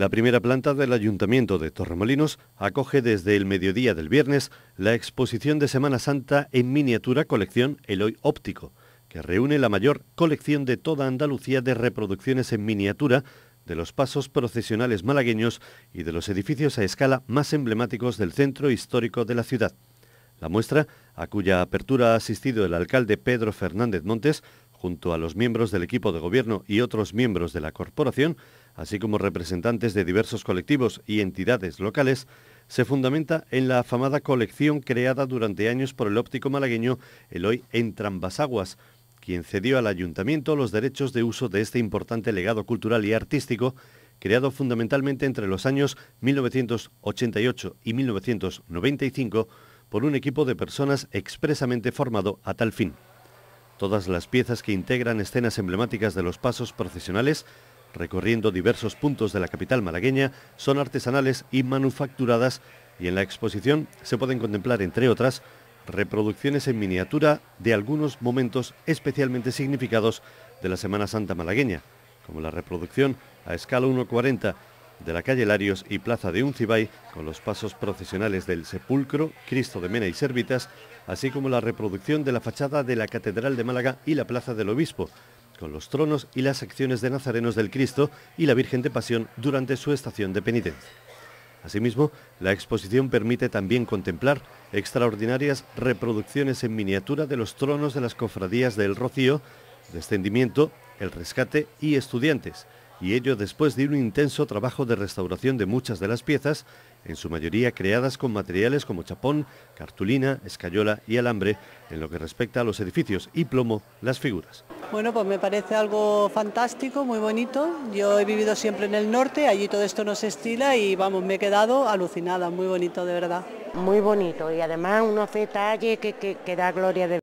La primera planta del Ayuntamiento de Torremolinos acoge desde el mediodía del viernes la exposición de Semana Santa en miniatura colección Eloy Óptico, que reúne la mayor colección de toda Andalucía de reproducciones en miniatura de los pasos procesionales malagueños y de los edificios a escala más emblemáticos del centro histórico de la ciudad. La muestra, a cuya apertura ha asistido el alcalde Pedro Fernández Montes, junto a los miembros del equipo de gobierno y otros miembros de la corporación, así como representantes de diversos colectivos y entidades locales, se fundamenta en la afamada colección creada durante años por el óptico malagueño Eloy Entrambasaguas, quien cedió al ayuntamiento los derechos de uso de este importante legado cultural y artístico, creado fundamentalmente entre los años 1988 y 1995 por un equipo de personas expresamente formado a tal fin. Todas las piezas que integran escenas emblemáticas de los pasos profesionales recorriendo diversos puntos de la capital malagueña, son artesanales y manufacturadas y en la exposición se pueden contemplar, entre otras, reproducciones en miniatura de algunos momentos especialmente significados de la Semana Santa malagueña, como la reproducción a escala 1.40 de la calle Larios y Plaza de Uncibay, con los pasos procesionales del Sepulcro, Cristo de Mena y Servitas, así como la reproducción de la fachada de la Catedral de Málaga y la Plaza del Obispo, con los tronos y las acciones de nazarenos del Cristo y la Virgen de Pasión durante su estación de penitencia. Asimismo, la exposición permite también contemplar extraordinarias reproducciones en miniatura de los tronos de las cofradías del Rocío, Descendimiento, El Rescate y Estudiantes, y ello después de un intenso trabajo de restauración de muchas de las piezas, en su mayoría creadas con materiales como chapón, cartulina, escayola y alambre, en lo que respecta a los edificios y plomo, las figuras. Bueno, pues me parece algo fantástico, muy bonito. Yo he vivido siempre en el norte, allí todo esto nos estila y vamos, me he quedado alucinada, muy bonito de verdad. Muy bonito y además unos detalles que, que, que da gloria de